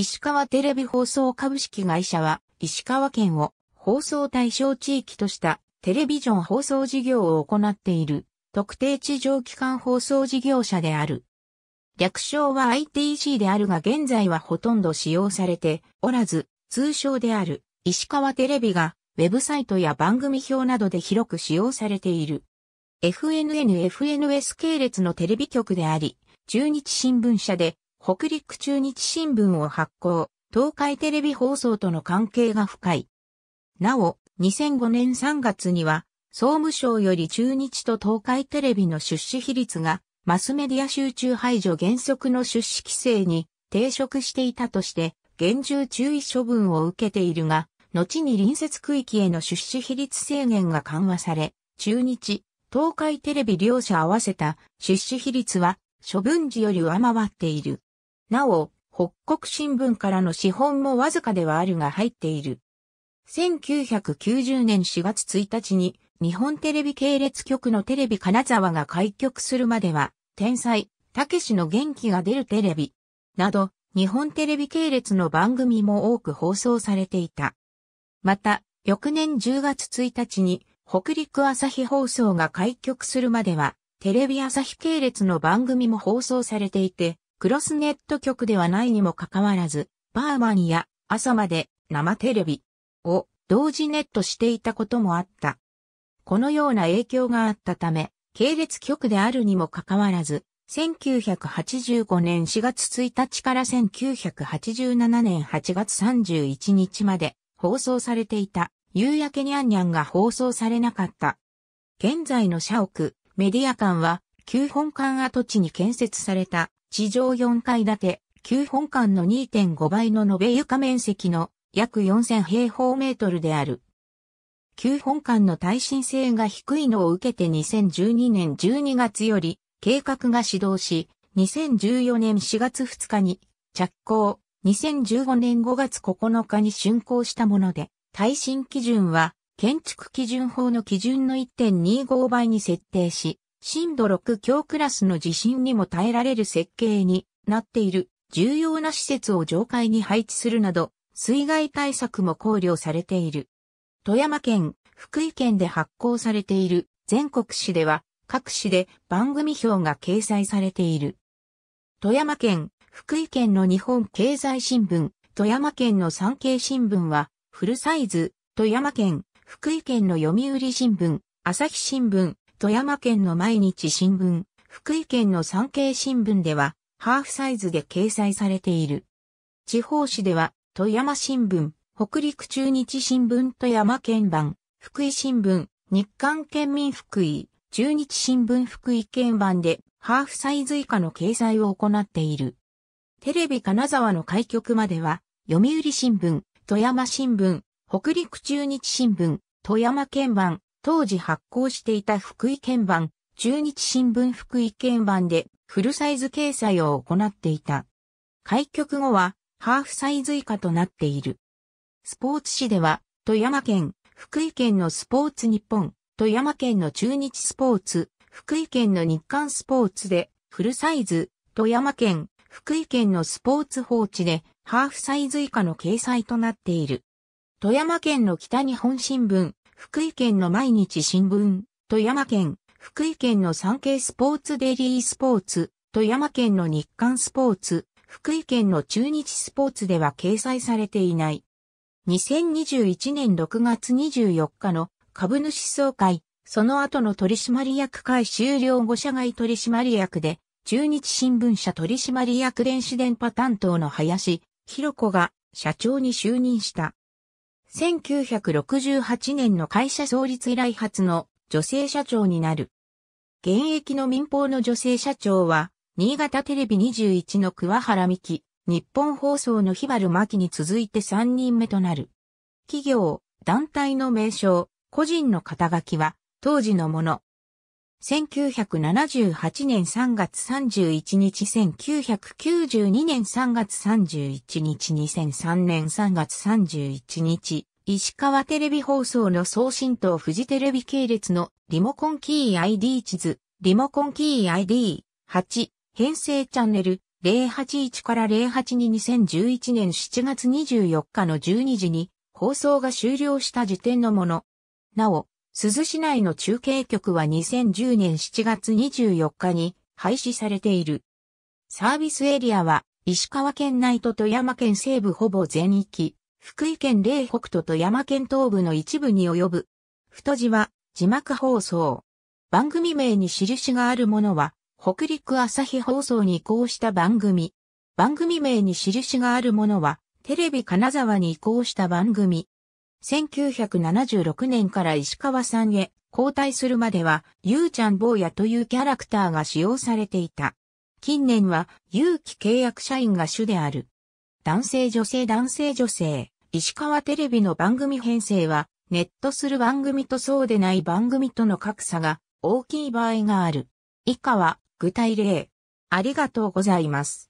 石川テレビ放送株式会社は、石川県を放送対象地域としたテレビジョン放送事業を行っている特定地上機関放送事業者である。略称は ITC であるが現在はほとんど使用されておらず、通称である石川テレビがウェブサイトや番組表などで広く使用されている。FNN-FNS 系列のテレビ局であり、中日新聞社で北陸中日新聞を発行、東海テレビ放送との関係が深い。なお、2005年3月には、総務省より中日と東海テレビの出資比率が、マスメディア集中排除原則の出資規制に抵触していたとして、厳重注意処分を受けているが、後に隣接区域への出資比率制限が緩和され、中日、東海テレビ両者合わせた出資比率は処分時より上回っている。なお、北国新聞からの資本もわずかではあるが入っている。1990年4月1日に日本テレビ系列局のテレビ金沢が開局するまでは、天才、たけしの元気が出るテレビ、など、日本テレビ系列の番組も多く放送されていた。また、翌年10月1日に、北陸朝日放送が開局するまでは、テレビ朝日系列の番組も放送されていて、クロスネット局ではないにもかかわらず、バーマンや朝まで生テレビを同時ネットしていたこともあった。このような影響があったため、系列局であるにもかかわらず、1985年4月1日から1987年8月31日まで放送されていた夕焼けにゃんにゃんが放送されなかった。現在の社屋、メディア館は、旧本館跡地に建設された地上4階建て、旧本館の2.5倍の延べ床面積の約4000平方メートルである。旧本館の耐震性が低いのを受けて2012年12月より計画が始動し、2014年4月2日に着工、2015年5月9日に竣工したもので、耐震基準は建築基準法の基準の1.25倍に設定し、震度6強クラスの地震にも耐えられる設計になっている重要な施設を上階に配置するなど、水害対策も考慮されている。富山県、福井県で発行されている全国紙では、各紙で番組表が掲載されている。富山県、福井県の日本経済新聞、富山県の産経新聞は、フルサイズ、富山県、福井県の読売新聞、朝日新聞、富山県の毎日新聞、福井県の産経新聞では、ハーフサイズで掲載されている。地方紙では、富山新聞、北陸中日新聞富山県版、福井新聞、日刊県民福井、中日新聞福井県版で、ハーフサイズ以下の掲載を行っている。テレビ金沢の開局までは、読売新聞、富山新聞、北陸中日新聞、富山県版、当時発行していた福井県版、中日新聞福井県版でフルサイズ掲載を行っていた。開局後はハーフサイズ以下となっている。スポーツ紙では富山県、福井県のスポーツ日本、富山県の中日スポーツ、福井県の日刊スポーツでフルサイズ、富山県、福井県のスポーツ放置でハーフサイズ以下の掲載となっている。富山県の北日本新聞、福井県の毎日新聞、富山県、福井県の産経スポーツデイリースポーツ、富山県の日刊スポーツ、福井県の中日スポーツでは掲載されていない。2021年6月24日の株主総会、その後の取締役会終了後社外取締役で、中日新聞社取締役電子電波担当の林、ひ子が社長に就任した。1968年の会社創立以来初の女性社長になる。現役の民放の女性社長は、新潟テレビ21の桑原美希、日本放送の日原真紀に続いて3人目となる。企業、団体の名称、個人の肩書きは、当時のもの、1978年3月31日、1992年3月31日、2003年3月31日、石川テレビ放送の送信と富士テレビ系列のリモコンキー ID 地図、リモコンキー ID8、編成チャンネル081から082 2011年7月24日の12時に放送が終了した時点のもの。なお、鈴市内の中継局は2010年7月24日に廃止されている。サービスエリアは石川県内と富山県西部ほぼ全域、福井県嶺北と富山県東部の一部に及ぶ。太字は字幕放送。番組名に印があるものは北陸朝日放送に移行した番組。番組名に印があるものはテレビ金沢に移行した番組。1976年から石川さんへ交代するまでは、ゆうちゃん坊やというキャラクターが使用されていた。近年は、有機契約社員が主である。男性女性男性女性、石川テレビの番組編成は、ネットする番組とそうでない番組との格差が大きい場合がある。以下は具体例。ありがとうございます。